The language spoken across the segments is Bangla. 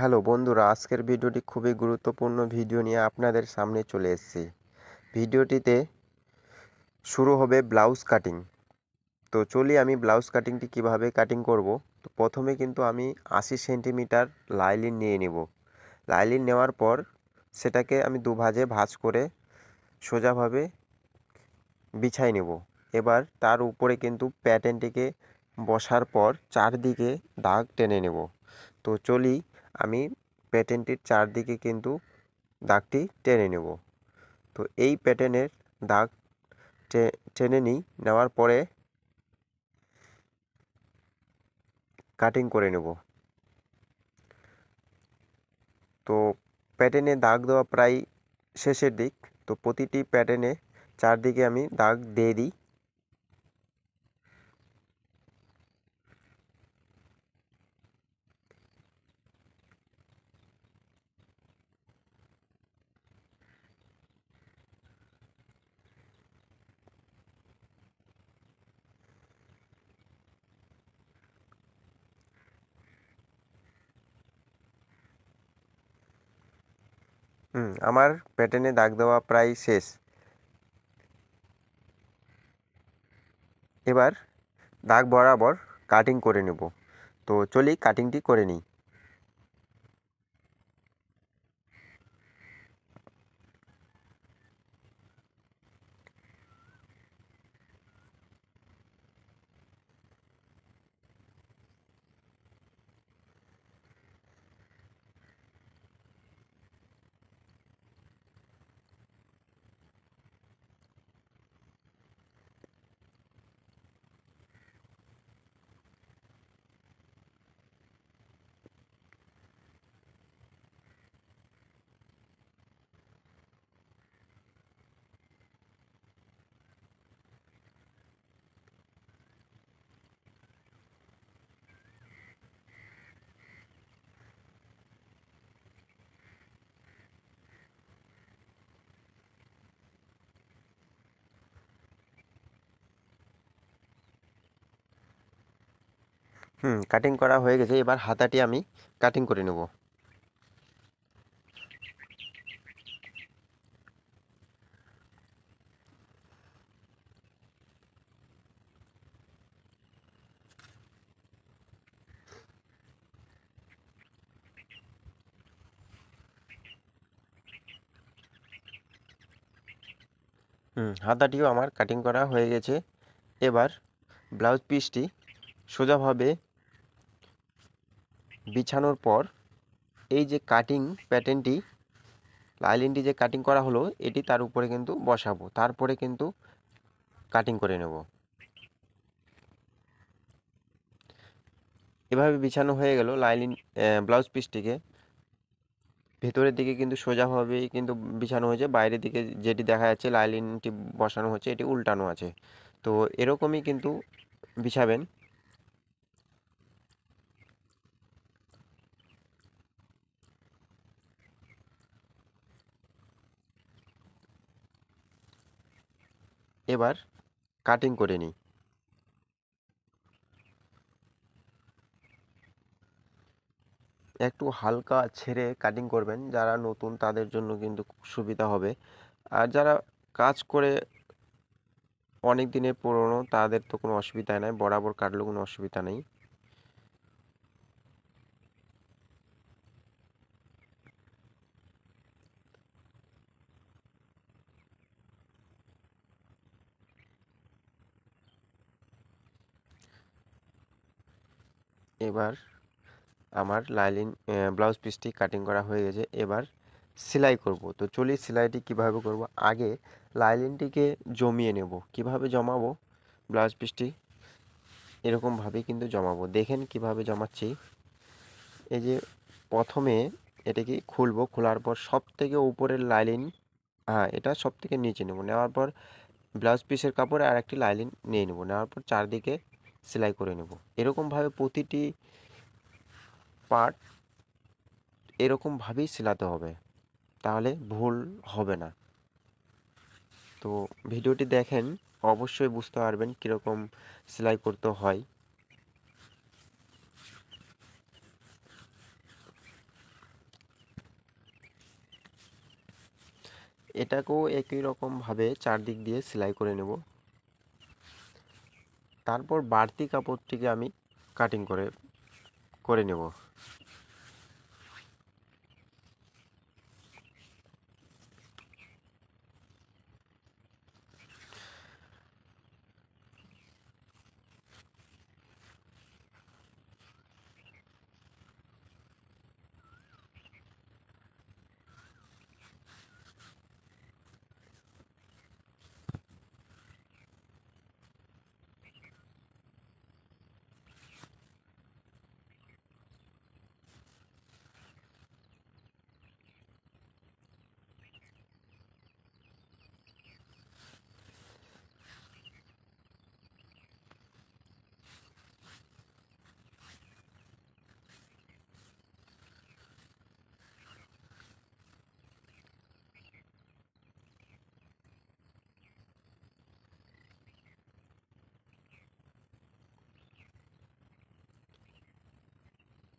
হ্যালো বন্ধুরা আজকের ভিডিওটি খুবই গুরুত্বপূর্ণ ভিডিও নিয়ে আপনাদের সামনে চলে এসেছি ভিডিওটিতে শুরু হবে ব্লাউজ কাটিং তো চলি আমি ব্লাউজ কাটিংটি কিভাবে কাটিং করব তো প্রথমে কিন্তু আমি আশি সেন্টিমিটার লাইলিন নিয়ে নেব লাইলিন নেওয়ার পর সেটাকে আমি দুভাজে ভাজ করে সোজাভাবে বিছাই নেব এবার তার উপরে কিন্তু প্যাটার্নটিকে বসার পর চারদিকে দাগ টেনে নেব তো চলি আমি প্যাটেনটির চারদিকে কিন্তু দাগটি টেনে নেব তো এই প্যাটেনের দাগ টেনে নিই নেওয়ার পরে কাটিং করে নেব তো প্যাটেনে দাগ দেওয়া প্রায় শেষের দিক তো প্রতিটি প্যাটেনে চারদিকে আমি দাগ দিয়ে দিই হুম আমার প্যাটার্নে দাগ দেওয়া প্রায় শেষ এবার দাগ বরাবর কাটিং করে নেব তো চলি কাটিংটি করে নিই হুম কাটিং করা হয়ে গেছে এবার হাতাটি আমি কাটিং করে নেব হুম হাতাটিও আমার কাটিং করা হয়ে গেছে এবার ব্লাউজ পিসটি সোজাভাবে বিছানোর পর এই যে কাটিং প্যাটার্নটি লাইলিনটি যে কাটিং করা হলো এটি তার উপরে কিন্তু বসাবো তারপরে কিন্তু কাটিং করে নেব এভাবে বিছানো হয়ে গেল লাইলিন ব্লাউজ পিসটিকে ভেতরের দিকে কিন্তু সোজাভাবেই কিন্তু বিছানো হয়েছে বাইরের দিকে যেটি দেখা যাচ্ছে লাইলিনটি বসানো হচ্ছে এটি উল্টানো আছে তো এরকমই কিন্তু বিছাবেন এবার কাটিং করে নিই একটু হালকা ছেড়ে কাটিং করবেন যারা নতুন তাদের জন্য কিন্তু সুবিধা হবে আর যারা কাজ করে অনেক দিনের পুরনো তাদের তো কোনো অসুবিধা নাই বরাবর কাটলেও কোনো অসুবিধা নেই এবার আমার লাইলিন ব্লাউজ পিসটি কাটিং করা হয়ে গেছে এবার সেলাই করব তো চলি সেলাইটি কিভাবে করব আগে লাইলিনটিকে জমিয়ে নেব কিভাবে জমাবো ব্লাউজ পিসটি এরকমভাবে কিন্তু জমাবো দেখেন কিভাবে জমাচ্ছি এই যে প্রথমে এটাকে খুলবো খোলার পর সব থেকে উপরের লাইলিন হ্যাঁ এটা সব থেকে নিচে নেব নেওয়ার পর ব্লাউজ পিসের কাপড় আর একটি লাইলিন নিয়ে নেব নেওয়ার পর চারদিকে সেলাই করে নেব এরকমভাবে প্রতিটি পার্ট এরকমভাবেই সেলাতে হবে তাহলে ভুল হবে না তো ভিডিওটি দেখেন অবশ্যই বুঝতে পারবেন কীরকম সেলাই করতে হয় এটাকেও একই রকমভাবে চারদিক দিয়ে সেলাই করে নেব তারপর বাড়তি কাপড়টিকে আমি কাটিং করে করে নেব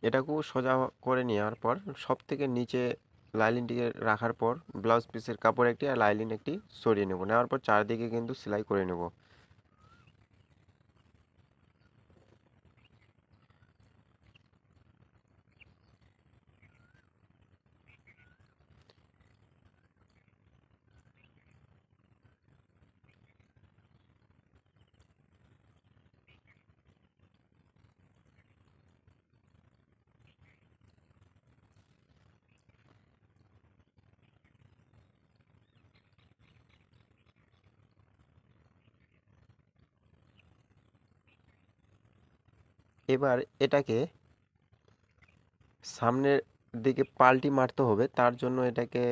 এটাকেও সোজা করে নেওয়ার পর সব থেকে নিচে লাইলিনটিকে রাখার পর ব্লাউজ পিসের কাপড় একটি আর লাইলিন একটি সরিয়ে নেব নেওয়ার পর চারদিকে কিন্তু সেলাই করে নেব এবার এটাকে সামনের দিকে পাল্টি মারতে হবে তার জন্য এটাকে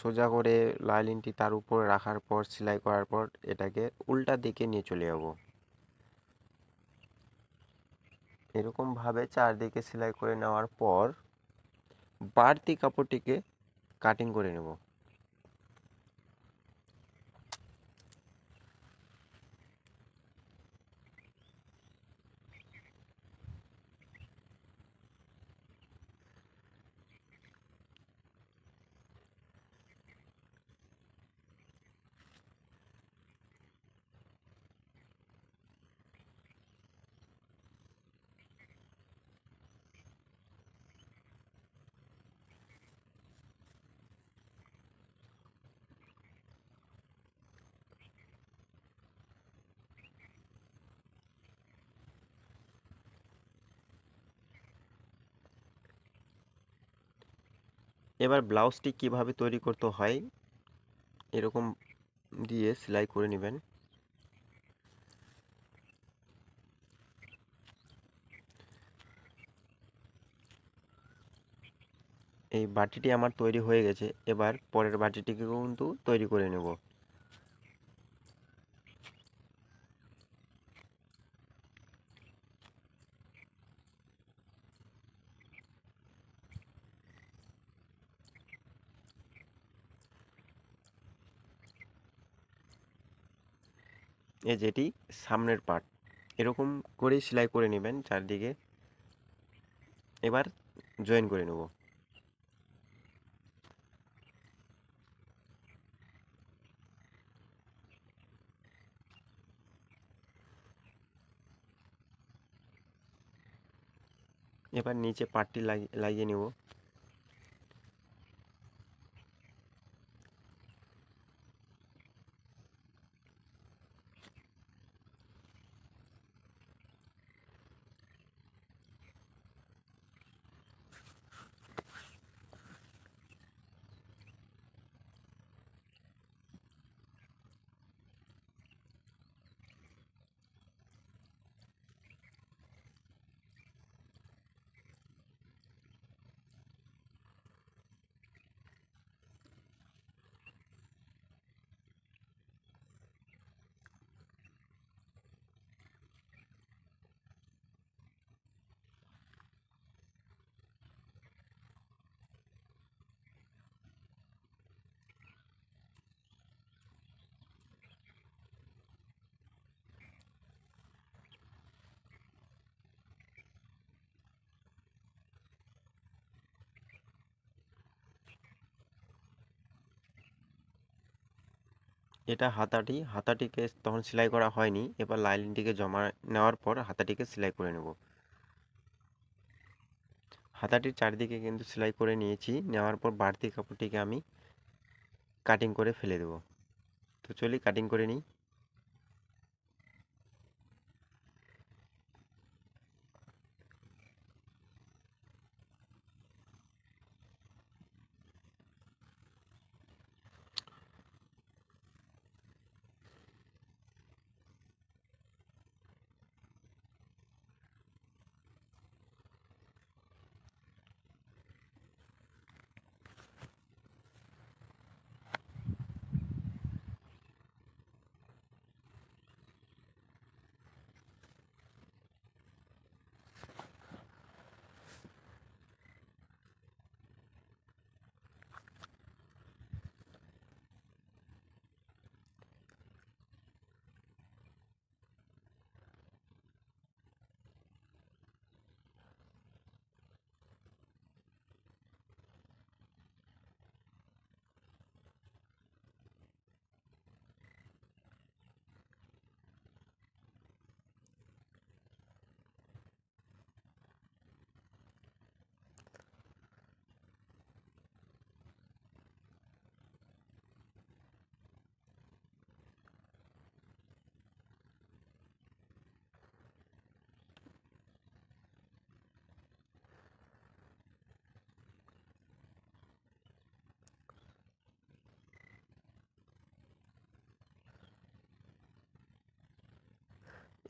সোজা করে লাইলিনটি তার উপর রাখার পর সেলাই করার পর এটাকে উল্টা দিকে নিয়ে চলে যাব এরকমভাবে চারদিকে সেলাই করে নেওয়ার পর বাড়তি কাপড়টিকে কাটিং করে নেব এবার ব্লাউজটি কিভাবে তৈরি করতে হয় এরকম দিয়ে সেলাই করে নেবেন এই বাটিটি আমার তৈরি হয়ে গেছে এবার পরের বাটিটিকে কিন্তু তৈরি করে নেব এই যেটি সামনের পার্ট এরকম করে সেলাই করে নেবেন চারদিকে এবার জয়েন করে নেব এবার নিচে পাটটি লাগিয়ে নেব এটা হাতাটি হাতাটিকে তখন সেলাই করা হয়নি এবার লাইনিংটিকে জমা নেওয়ার পর হাতাটিকে সেলাই করে নেব হাতাটির চারিদিকে কিন্তু সেলাই করে নিয়েছি নেওয়ার পর বাড়তি কাপড়টিকে আমি কাটিং করে ফেলে দেব তো চলি কাটিং করে নিই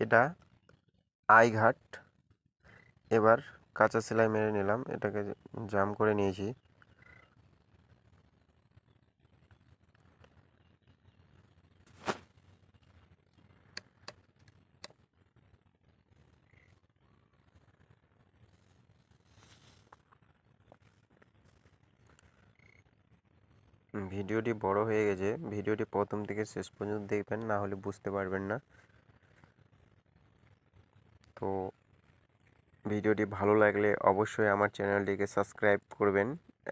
এটা আই ঘাট এবার কাঁচা সেলাই মেরে নিলাম এটাকে জাম করে নিয়েছি ভিডিওটি বড় হয়ে গেছে ভিডিওটি প্রথম থেকে শেষ পর্যন্ত দেখবেন না হলে বুঝতে পারবেন না ভিডিওটি ভালো লাগলে অবশ্যই আমার চ্যানেলটিকে সাবস্ক্রাইব করবেন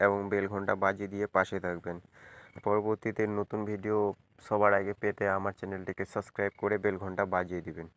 এবং বেল ঘন্টা বাজিয়ে দিয়ে পাশে থাকবেন পরবর্তীতে নতুন ভিডিও সবার আগে পেতে আমার চ্যানেলটিকে সাবস্ক্রাইব করে বেল ঘন্টা বাজিয়ে দিবেন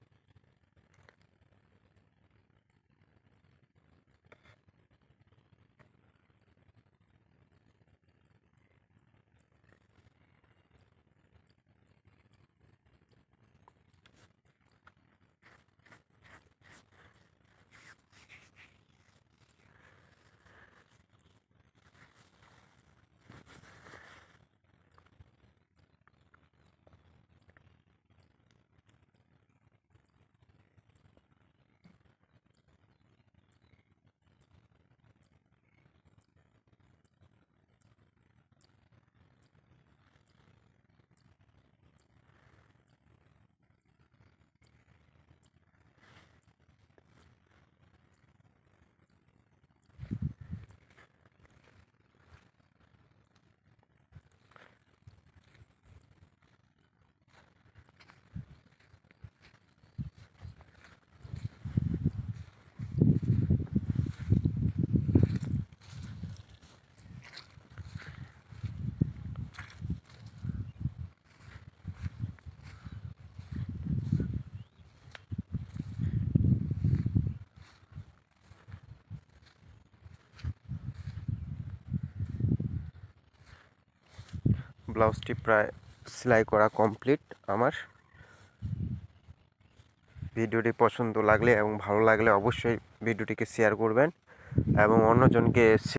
ব্লাউজটি প্রায় সেলাই করা কমপ্লিট আমার ভিডিওটি পছন্দ লাগলে এবং ভালো লাগলে অবশ্যই ভিডিওটিকে শেয়ার করবেন এবং অন্যজনকে